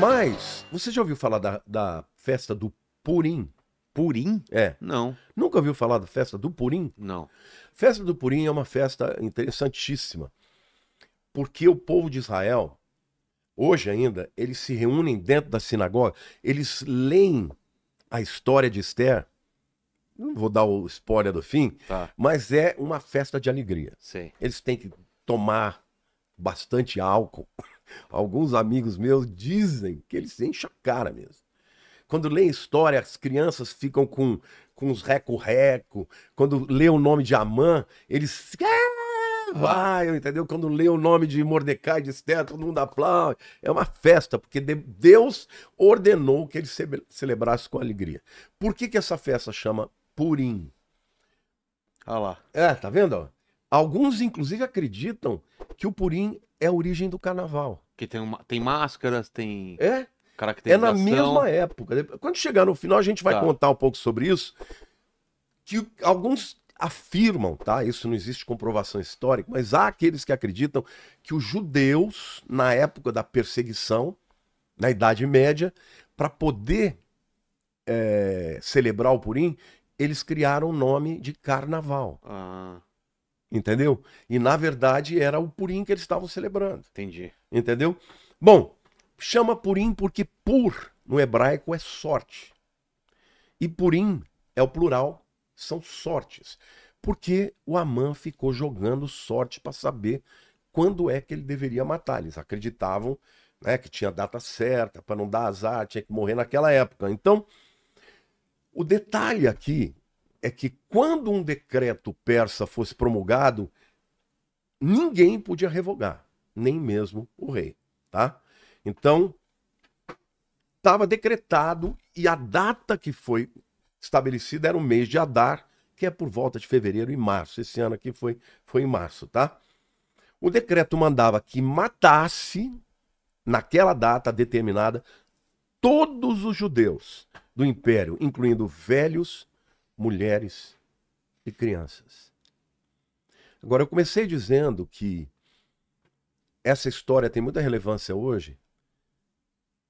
Mas, você já ouviu falar da, da festa do Purim? Purim? É. Não. Nunca ouviu falar da festa do Purim? Não. Festa do Purim é uma festa interessantíssima. Porque o povo de Israel, hoje ainda, eles se reúnem dentro da sinagoga, eles leem a história de Esther. Não vou dar o spoiler do fim, tá. mas é uma festa de alegria. Sim. Eles têm que tomar bastante álcool. Alguns amigos meus dizem que eles enchem a cara mesmo. Quando lê história, as crianças ficam com, com os reco-reco. Quando lê o nome de Amã, eles. Ah, vai, entendeu? Quando lê o nome de Mordecai, de Esther, todo mundo aplaude. É uma festa, porque Deus ordenou que eles celebrassem com alegria. Por que, que essa festa chama Purim? Olha lá. É, tá vendo? Alguns, inclusive, acreditam que o Purim é a origem do carnaval. Que tem, uma, tem máscaras, tem. É? É na mesma época. Quando chegar no final, a gente vai tá. contar um pouco sobre isso. Que alguns afirmam, tá? Isso não existe comprovação histórica, mas há aqueles que acreditam que os judeus, na época da perseguição, na Idade Média, para poder é, celebrar o Purim, eles criaram o nome de carnaval. Ah. Entendeu? E na verdade era o Purim que eles estavam celebrando. Entendi. Entendeu? Bom, chama Purim porque Pur no hebraico é sorte. E Purim é o plural, são sortes. Porque o Amã ficou jogando sorte para saber quando é que ele deveria matar. Eles acreditavam né, que tinha data certa, para não dar azar, tinha que morrer naquela época. Então, o detalhe aqui é que quando um decreto persa fosse promulgado, ninguém podia revogar, nem mesmo o rei, tá? Então, estava decretado e a data que foi estabelecida era o mês de Adar, que é por volta de fevereiro e março. Esse ano aqui foi, foi em março, tá? O decreto mandava que matasse, naquela data determinada, todos os judeus do império, incluindo velhos mulheres e crianças. Agora, eu comecei dizendo que essa história tem muita relevância hoje,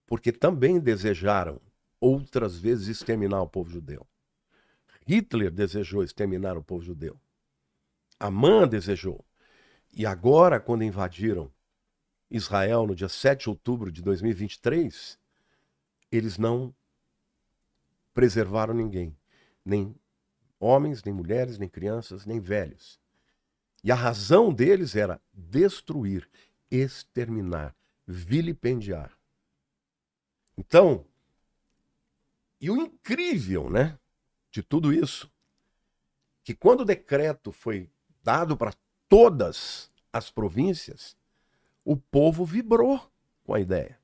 porque também desejaram outras vezes exterminar o povo judeu. Hitler desejou exterminar o povo judeu. Amã desejou. E agora, quando invadiram Israel no dia 7 de outubro de 2023, eles não preservaram ninguém, nem homens, nem mulheres, nem crianças, nem velhos. E a razão deles era destruir, exterminar, vilipendiar. Então, e o incrível, né, de tudo isso, que quando o decreto foi dado para todas as províncias, o povo vibrou com a ideia.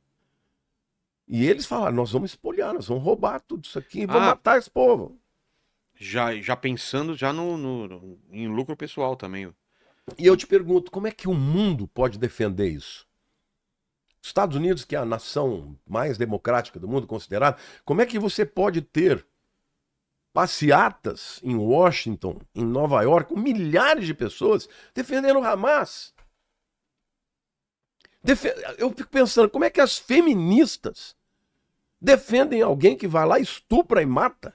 E eles falaram: nós vamos espolhar, nós vamos roubar tudo isso aqui, vamos ah, matar esse povo já, já pensando já no, no, em lucro pessoal também. E eu te pergunto, como é que o mundo pode defender isso? Estados Unidos, que é a nação mais democrática do mundo considerada, como é que você pode ter passeatas em Washington, em Nova York, com milhares de pessoas defendendo o Hamas? Defe... Eu fico pensando, como é que as feministas defendem alguém que vai lá, estupra e mata?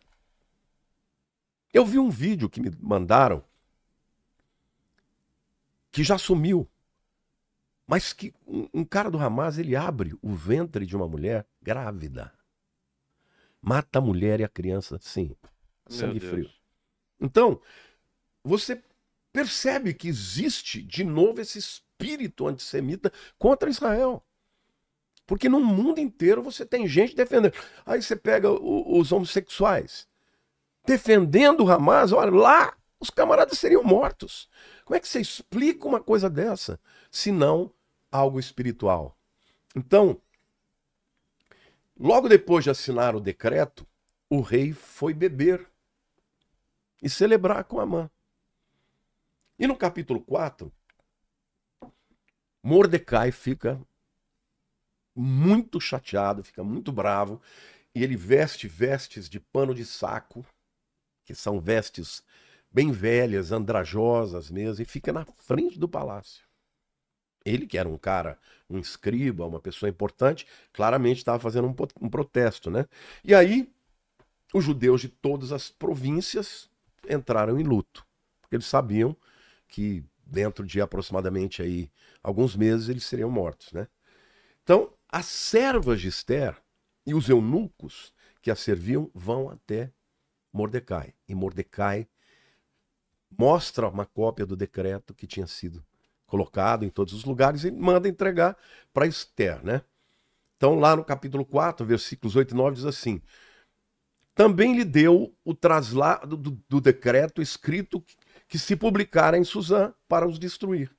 Eu vi um vídeo que me mandaram que já sumiu. Mas que um, um cara do Hamas, ele abre o ventre de uma mulher grávida. Mata a mulher e a criança, sim. Sangue frio. Então, você percebe que existe de novo esse espírito antissemita contra Israel. Porque no mundo inteiro você tem gente defendendo. Aí você pega os homossexuais defendendo o Hamas, olha, lá os camaradas seriam mortos. Como é que você explica uma coisa dessa? Se não algo espiritual. Então, logo depois de assinar o decreto, o rei foi beber e celebrar com Amã. E no capítulo 4, Mordecai fica muito chateado, fica muito bravo, e ele veste vestes de pano de saco que são vestes bem velhas, andrajosas mesmo, e fica na frente do palácio. Ele, que era um cara, um escriba, uma pessoa importante, claramente estava fazendo um, um protesto, né? E aí, os judeus de todas as províncias entraram em luto, porque eles sabiam que dentro de aproximadamente aí alguns meses eles seriam mortos, né? Então, as servas de Esther e os eunucos que a serviam vão até Mordecai. E Mordecai mostra uma cópia do decreto que tinha sido colocado em todos os lugares e manda entregar para Esther, né? Então, lá no capítulo 4, versículos 8 e 9, diz assim: Também lhe deu o traslado do, do decreto escrito que se publicara em Suzã para os destruir,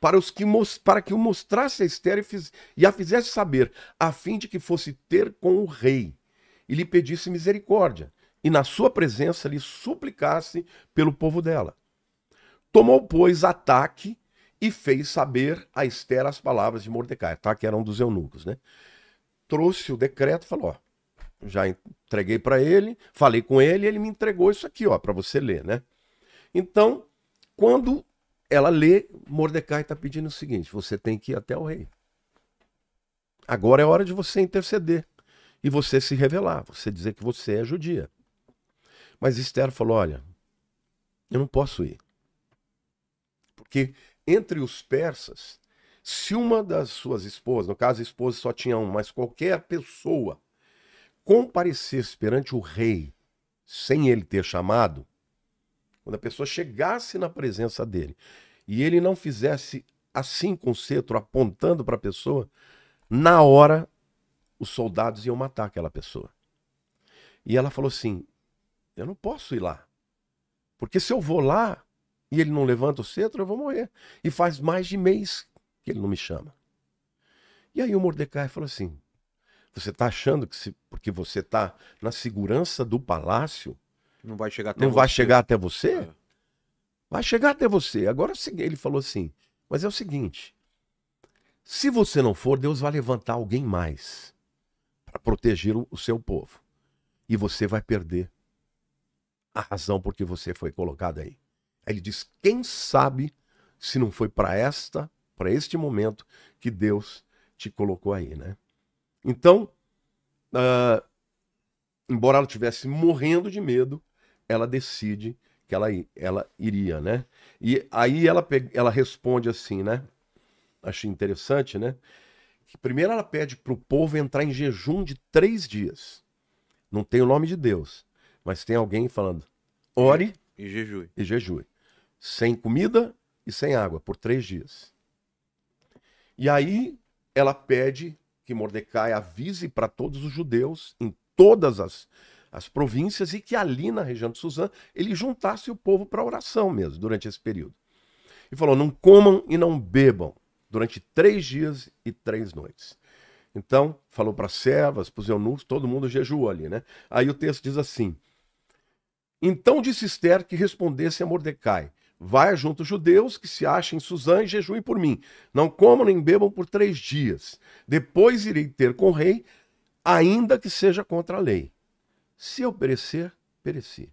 para, os que, para que o mostrasse a Esther e, fiz, e a fizesse saber, a fim de que fosse ter com o rei e lhe pedisse misericórdia e na sua presença lhe suplicasse pelo povo dela. Tomou, pois, ataque e fez saber a Esther as palavras de Mordecai. Ataque tá? era um dos eunucos, né? Trouxe o decreto e falou: ó, já entreguei para ele, falei com ele, ele me entregou isso aqui, ó, para você ler, né? Então, quando ela lê, Mordecai está pedindo o seguinte: você tem que ir até o rei. Agora é hora de você interceder e você se revelar, você dizer que você é judia. Mas Esther falou: olha, eu não posso ir. Porque entre os persas, se uma das suas esposas, no caso a esposa só tinha uma, mas qualquer pessoa comparecesse perante o rei sem ele ter chamado, quando a pessoa chegasse na presença dele e ele não fizesse assim com o cetro, apontando para a pessoa, na hora os soldados iam matar aquela pessoa. E ela falou assim: eu não posso ir lá. Porque se eu vou lá e ele não levanta o cetro, eu vou morrer. E faz mais de mês que ele não me chama. E aí o Mordecai falou assim: você está achando que se, porque você está na segurança do palácio, não vai chegar até não você. vai chegar até você? É. Vai chegar até você. Agora ele falou assim: mas é o seguinte, se você não for, Deus vai levantar alguém mais para proteger o seu povo e você vai perder a razão por que você foi colocado aí. ele diz: quem sabe se não foi para esta, para este momento que Deus te colocou aí, né? Então, uh, embora ela estivesse morrendo de medo, ela decide que ela, ela iria, né? E aí ela, ela responde assim, né? Achei interessante, né? Que primeiro ela pede para o povo entrar em jejum de três dias. Não tem o nome de Deus. Mas tem alguém falando, ore e jejue. E jejue. Sem comida e sem água, por três dias. E aí ela pede que Mordecai avise para todos os judeus em todas as, as províncias e que ali na região de Suzã ele juntasse o povo para oração mesmo durante esse período. E falou: não comam e não bebam durante três dias e três noites. Então, falou para as servas, para os eunucos, todo mundo jejuou ali, né? Aí o texto diz assim: então disse Esther que respondesse a Mordecai: Vai junto os judeus que se acham em Suzã e jejuem por mim. Não comam nem bebam por três dias. Depois irei ter com o rei, ainda que seja contra a lei. Se eu perecer, pereci.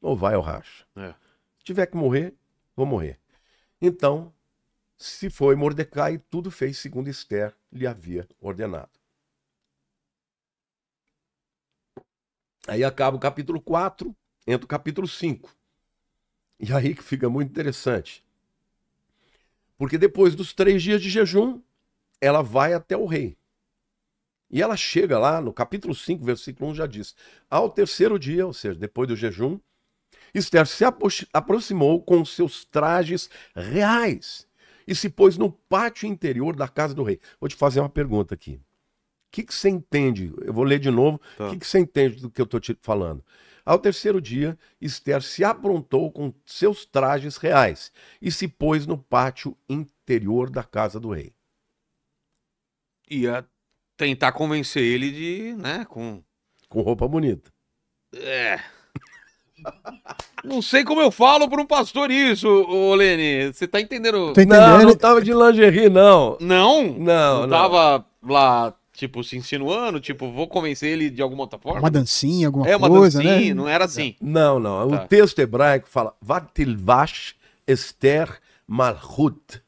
Ou vai ou racha. É. Se tiver que morrer, vou morrer. Então, se foi Mordecai, tudo fez segundo Esther lhe havia ordenado. Aí acaba o capítulo 4, entra é o capítulo 5. E aí que fica muito interessante. Porque depois dos três dias de jejum, ela vai até o rei. E ela chega lá, no capítulo 5, versículo 1, já diz: Ao terceiro dia, ou seja, depois do jejum, Esther se aproximou com seus trajes reais e se pôs no pátio interior da casa do rei. Vou te fazer uma pergunta aqui. O que, que você entende? Eu vou ler de novo. O tá. que, que você entende do que eu estou te falando? Ao terceiro dia, Esther se aprontou com seus trajes reais e se pôs no pátio interior da casa do rei. Ia tentar convencer ele de, né, com... Com roupa bonita. É... Não sei como eu falo para um pastor isso, ô Lene. Você tá entendendo? Tô entendendo. Não, não tava de lingerie, não. Não? Não, não. não. tava lá Tipo, se insinuando, tipo, vou convencer ele de alguma outra forma? Uma dancinha, alguma coisa, É, uma coisa, dancinha, né? não era assim. Não, não. Tá. O texto hebraico fala, Vatilvash Esther Malhut.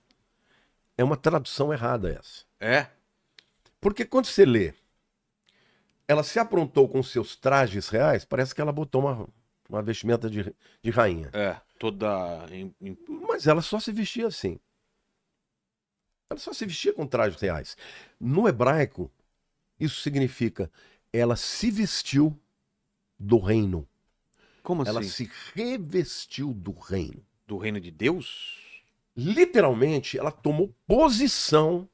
É uma tradução errada essa. É? Porque quando você lê, ela se aprontou com seus trajes reais, parece que ela botou uma, uma vestimenta de, de rainha. É, toda... Mas ela só se vestia assim. Ela só se vestia com trajes reais. No hebraico, isso significa ela se vestiu do reino. Como assim? Ela se revestiu do reino. Do reino de Deus? Literalmente, ela tomou posição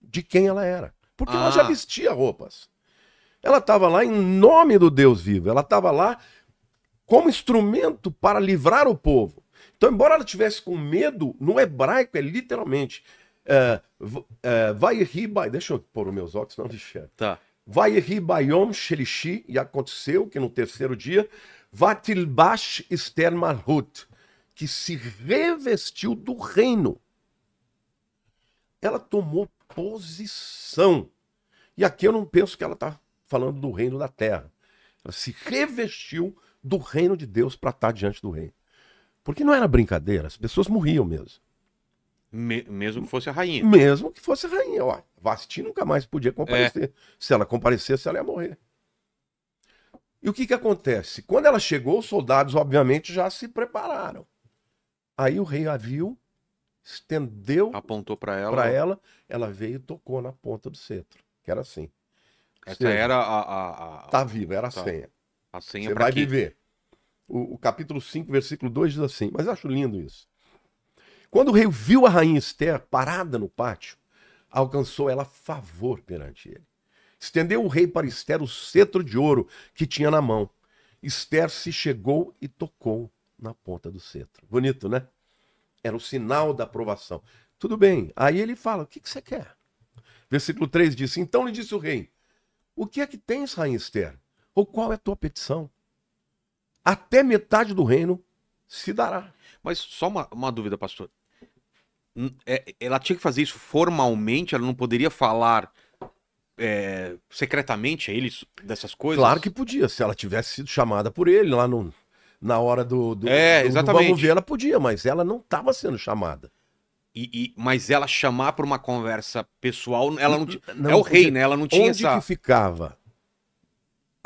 de quem ela era. Porque ah. ela já ah. vestia roupas. Ela estava lá em nome do Deus vivo. Ela estava lá como instrumento para livrar o povo. Então, embora ela tivesse com medo, no hebraico é literalmente Uh, uh, vai rir, deixa eu pôr os meus óculos, não deixa. Tá. Vai rir Bayom Shelishi, e aconteceu que no terceiro dia, Vatilbash Esther que se revestiu do reino. Ela tomou posição. E aqui eu não penso que ela está falando do reino da terra. Ela se revestiu do reino de Deus para estar tá diante do rei. Porque não era brincadeira, as pessoas morriam mesmo. Me, mesmo que fosse a rainha. Mesmo que fosse a rainha, ó. Vasti nunca mais podia é. comparecer. É. Se ela comparecesse, ela ia morrer. E o que que acontece? Quando ela chegou, os soldados, obviamente, já se prepararam. Aí o rei a viu, estendeu. Apontou para ela. Para né? ela, ela veio e tocou na ponta do cetro. Que era assim. Essa seja, era a, a, a, Tá viva, era a tá. senha. A senha Você vai quê? viver. O, o capítulo 5, versículo 2 diz assim, mas acho lindo isso. Quando o rei viu a rainha Esther parada no pátio, alcançou ela favor perante ele. Estendeu o rei para Esther o cetro de ouro que tinha na mão. Esther se chegou e tocou na ponta do cetro. Bonito, né? Era o sinal da aprovação. Tudo bem. Aí ele fala: O que, que você quer? Versículo 3 diz: Então lhe disse o rei: O que é que tens, rainha Esther? Ou qual é a tua petição? Até metade do reino se dará. Mas só uma, uma dúvida, pastor é, ela tinha que fazer isso formalmente, ela não poderia falar é, secretamente a ele dessas coisas? Claro que podia, se ela tivesse sido chamada por ele lá no, na hora do, do, é, exatamente. do vamos ver, ela podia, mas ela não estava sendo chamada. E, e, mas ela chamar para uma conversa pessoal, ela não, não, É o rei, né? Ela não tinha onde essa... que ficava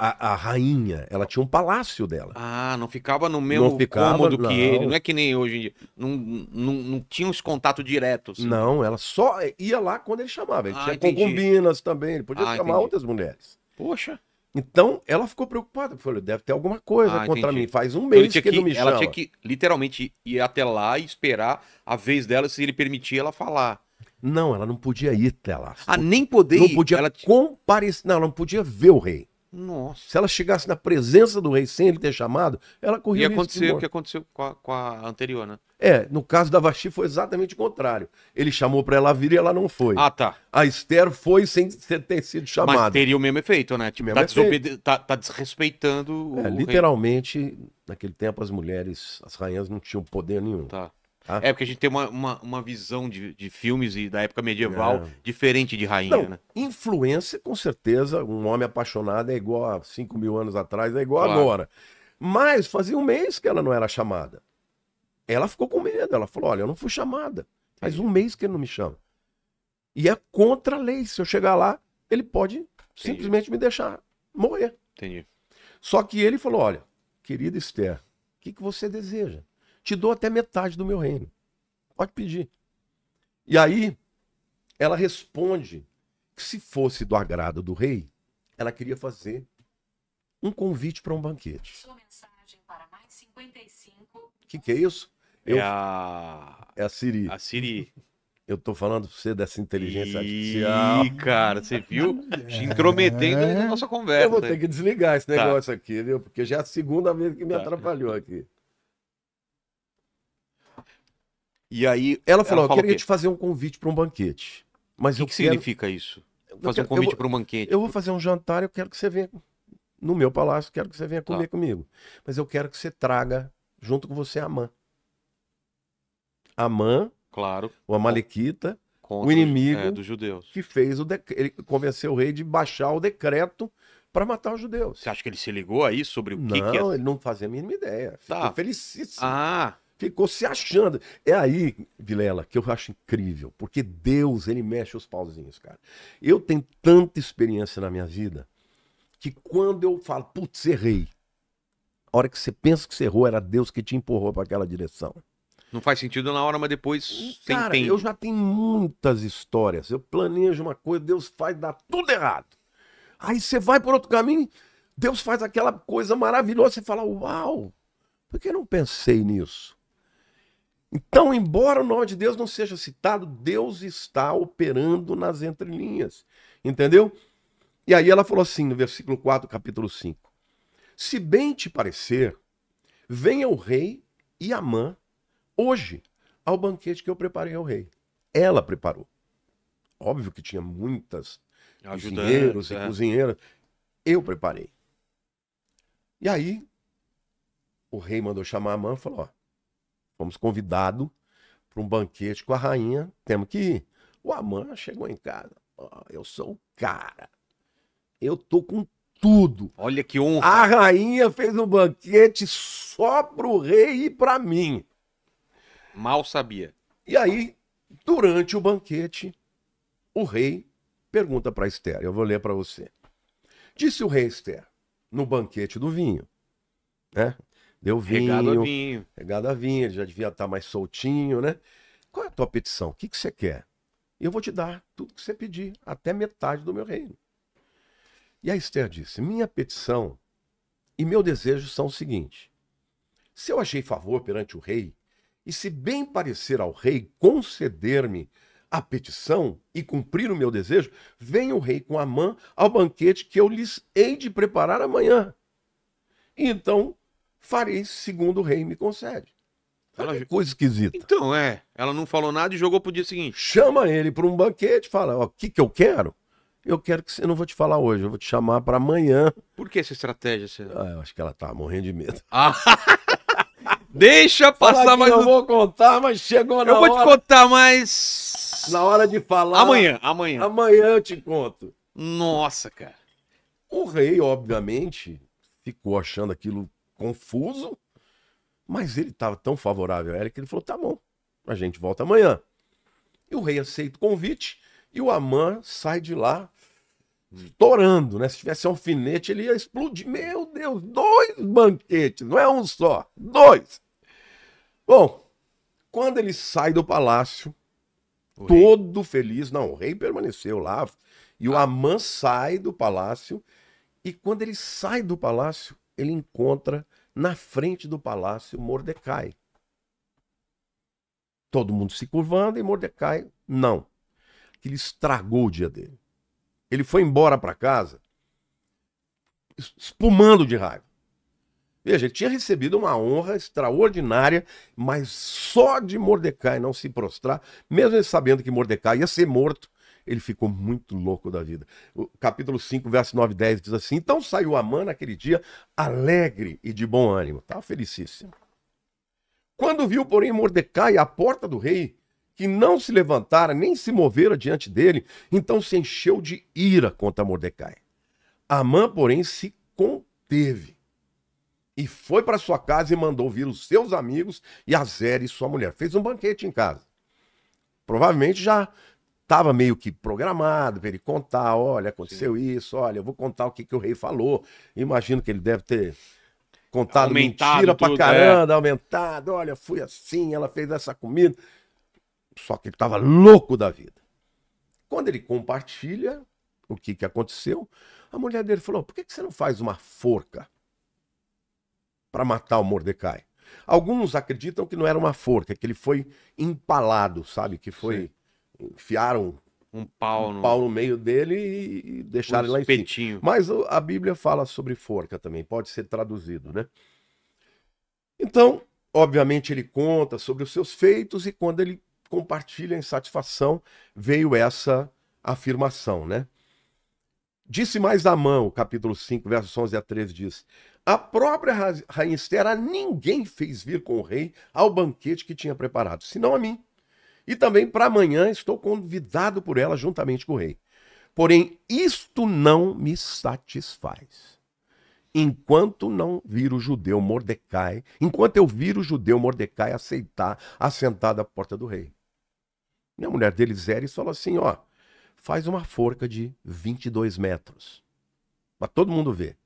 a, a, rainha, ela tinha um palácio dela. Ah, não ficava no mesmo não ficava, cômodo não. ele. Não é que nem hoje em dia. Não, não, não tinha os contatos diretos. Assim. Não, ela só ia lá quando ele chamava. Ele ah, tinha entendi. concubinas também, ele podia ah, chamar entendi. outras mulheres. Poxa. Então, ela ficou preocupada. Falou, deve ter alguma coisa ah, contra entendi. mim. Faz um então mês que, que ele não me ela chama. Ela tinha que, literalmente, ir até lá e esperar a vez dela, se ele permitir ela falar. Não, ela não podia ir até lá. Ah, nem poder Não podia ela... comparecer. Não, ela não podia ver o rei. Nossa. Se ela chegasse na presença do rei sem ele ter chamado, ela corria risco. E aconteceu o que aconteceu com a, com a, anterior, né? É, no caso da Vaxi foi exatamente o contrário. Ele chamou para ela vir e ela não foi. Ah, tá. A Esther foi sem ter sido chamada. Mas teria o mesmo efeito, né? Tipo, mesmo tá, desobede... tá, tá, desrespeitando é, o. É, literalmente, rei. naquele tempo, as mulheres, as rainhas não tinham poder nenhum. Tá. Ah. É, porque a gente tem uma, uma, uma visão de, de filmes e da época medieval é. diferente de rainha, Não, né? Influência, com certeza, um homem apaixonado é igual a 5 mil anos atrás, é igual claro. agora. Mas fazia um mês que ela não era chamada. Ela ficou com medo, ela falou: olha, eu não fui chamada. Faz um mês que ele não me chama. E é contra a lei. Se eu chegar lá, ele pode Entendi. simplesmente me deixar morrer. Entendi. Só que ele falou: olha, querida Esther, o que, que você deseja? te dou até metade do meu reino. Pode pedir. E aí, ela responde que se fosse do agrado do rei, ela queria fazer um convite para um banquete. Sua mensagem para mais 55. Que que é isso? É eu... É a é a Siri. A Siri. Eu tô falando pra você dessa inteligência Ih, artificial. Ih, cara, você viu? Te intrometendo é. na nossa conversa. Eu vou ter que desligar esse tá. negócio tá. aqui, viu? Porque já é a segunda vez que me tá. atrapalhou aqui. E aí ela falou: ela fala Eu queria te fazer um convite para um banquete. Mas o que, que quero... significa isso? Fazer quero... um convite para um banquete? Eu vou fazer um jantar, eu quero que você venha no meu palácio, quero que você venha tá. comer tá. comigo. Mas eu quero que você traga junto com você a Amã. Amã, claro. o Amalequita, Contra o é, inimigo é, dos judeus. que fez o de... ele convenceu o rei de baixar o decreto para matar os judeus. Você acha que ele se ligou aí sobre o não, que, que é? Não, ele não fazia a mínima ideia. Ficou tá. felicíssimo. Ah, Ficou se achando. É aí, Vilela, que eu acho incrível, porque Deus, ele mexe os pauzinhos, cara. Eu tenho tanta experiência na minha vida que quando eu falo, putz, errei. A hora que você pensa que você errou, era Deus que te empurrou para aquela direção. Não faz sentido na hora, mas depois tem hum, Cara, entende. eu já tenho muitas histórias. Eu planejo uma coisa, Deus faz dar tudo errado. Aí você vai por outro caminho, Deus faz aquela coisa maravilhosa, você fala, uau, por que eu não pensei nisso? Então, embora o nome de Deus não seja citado, Deus está operando nas entrelinhas. Entendeu? E aí ela falou assim, no versículo 4, capítulo 5. Se bem te parecer, venha o rei e a mãe hoje ao banquete que eu preparei ao rei. Ela preparou. Óbvio que tinha muitas Ajudante, é, cozinheiros e é. cozinheiras. Eu preparei. E aí, o rei mandou chamar a mãe e falou: ó, Fomos convidados para um banquete com a rainha, temos que ir. O Amã chegou em casa. Oh, eu sou o cara. Eu tô com tudo. Olha que honra. A rainha fez um banquete só pro rei e para mim. Mal sabia. E aí, durante o banquete, o rei pergunta para Esther. Eu vou ler para você. Disse o rei Esther no banquete do vinho, né? Deu vinho. Regado a vinho. Regado a vinho, ele já devia estar tá mais soltinho, né? Qual é a tua petição? O que, que você quer? Eu vou te dar tudo que você pedir, até metade do meu reino. E a Esther disse: Minha petição e meu desejo são o seguinte: se eu achei favor perante o rei, e se bem parecer ao rei conceder-me a petição e cumprir o meu desejo, venha o rei com a mão ao banquete que eu lhes hei de preparar amanhã. então farei segundo o rei me concede. Ela... coisa esquisita. Então, é. Ela não falou nada e jogou pro dia seguinte. Chama ele para um banquete, fala: Ó, o que, que eu quero? Eu quero que você. Eu não vou te falar hoje, eu vou te chamar para amanhã. Por que essa estratégia, Ah, eu acho que ela tá morrendo de medo. Ah. Deixa passar mais. Eu vou contar, mas chegou na hora. Eu vou hora... te contar, mas. Na hora de falar. Amanhã, amanhã. Amanhã eu te conto. Nossa, cara. O rei, obviamente, ficou achando aquilo confuso, mas ele estava tão favorável a ela que ele falou: tá bom, a gente volta amanhã. E o rei aceita o convite e o Amã sai de lá estourando, né? Se tivesse um alfinete, ele ia explodir. Meu Deus, dois banquetes, não é um só, dois. Bom, quando ele sai do palácio, o todo rei. feliz, não, o rei permaneceu lá e o ah. Amã sai do palácio. E quando ele sai do palácio, ele encontra na frente do palácio Mordecai. Todo mundo se curvando e Mordecai não. Ele estragou o dia dele. Ele foi embora para casa espumando de raiva. Veja, ele tinha recebido uma honra extraordinária, mas só de Mordecai não se prostrar, mesmo sabendo que Mordecai ia ser morto ele ficou muito louco da vida. O capítulo 5, verso 9 e 10 diz assim: Então saiu Amã naquele dia alegre e de bom ânimo. Estava tá felicíssimo. Quando viu, porém, Mordecai à porta do rei, que não se levantara nem se movera diante dele, então se encheu de ira contra Mordecai. Amã, porém, se conteve e foi para sua casa e mandou vir os seus amigos e a Zera e sua mulher. Fez um banquete em casa. Provavelmente já estava meio que programado para ele contar, olha, aconteceu Sim. isso, olha, eu vou contar o que, que o rei falou. Imagino que ele deve ter contado aumentado mentira tudo, pra é. caramba, é. aumentado, olha, fui assim, ela fez essa comida. Só que ele estava louco da vida. Quando ele compartilha o que, que aconteceu, a mulher dele falou: por que, que você não faz uma forca para matar o Mordecai? Alguns acreditam que não era uma forca, que ele foi empalado, sabe? Que foi Sim enfiaram um pau, no... pau no meio dele e, e deixaram ele lá em cima. Mas a Bíblia fala sobre forca também, pode ser traduzido, né? Então, obviamente, ele conta sobre os seus feitos e quando ele compartilha a insatisfação, veio essa afirmação, né? Disse mais Amão, capítulo 5, versos 11 a 13, diz: A própria rainha Esther a ninguém fez vir com o rei ao banquete que tinha preparado, senão a mim e também para amanhã estou convidado por ela juntamente com o rei. Porém, isto não me satisfaz. Enquanto não vir o judeu Mordecai, enquanto eu vir o judeu Mordecai aceitar, assentado à porta do rei. E a mulher dele, Zeres, falou assim: ó, faz uma forca de 22 metros. Para todo mundo ver.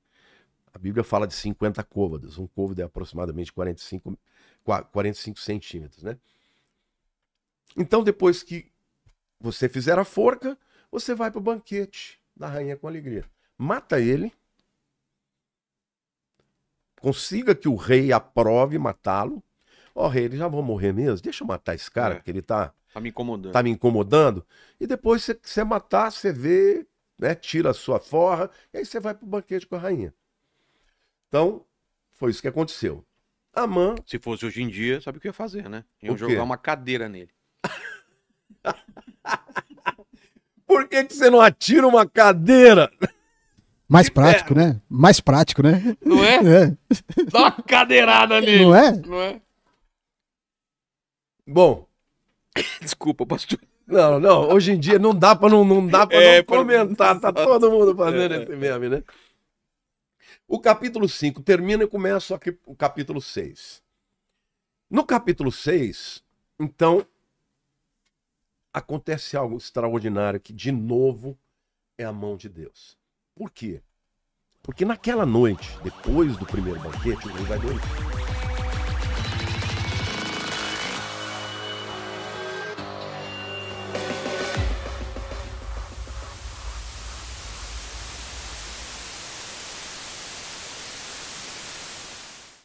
A Bíblia fala de 50 côvados. Um côvado é aproximadamente 45, 45 centímetros, né? Então, depois que você fizer a forca, você vai para o banquete da rainha com alegria. Mata ele, consiga que o rei aprove matá-lo. Ó, oh, rei, ele já vou morrer mesmo? Deixa eu matar esse cara, é. porque ele tá. Tá me incomodando. Tá me incomodando. E depois você, você matar, você vê, né? Tira a sua forra, e aí você vai pro banquete com a rainha. Então, foi isso que aconteceu. Amã. Se fosse hoje em dia, sabe o que ia fazer, né? Iam jogar uma cadeira nele. Por que, que você não atira uma cadeira? Mais prático, né? Mais prático, né? Não é? é. Dá uma cadeirada ali. Não é? Não é? Bom. Desculpa, pastor. Não, não, hoje em dia não dá pra não, não, dá pra é, não comentar, tá todo mundo fazendo é. esse meme, né? O capítulo 5 termina e começa aqui, o capítulo 6. No capítulo 6, então, acontece algo extraordinário que, de novo, é a mão de Deus. Por quê? Porque naquela noite, depois do primeiro banquete, o rei vai dormir.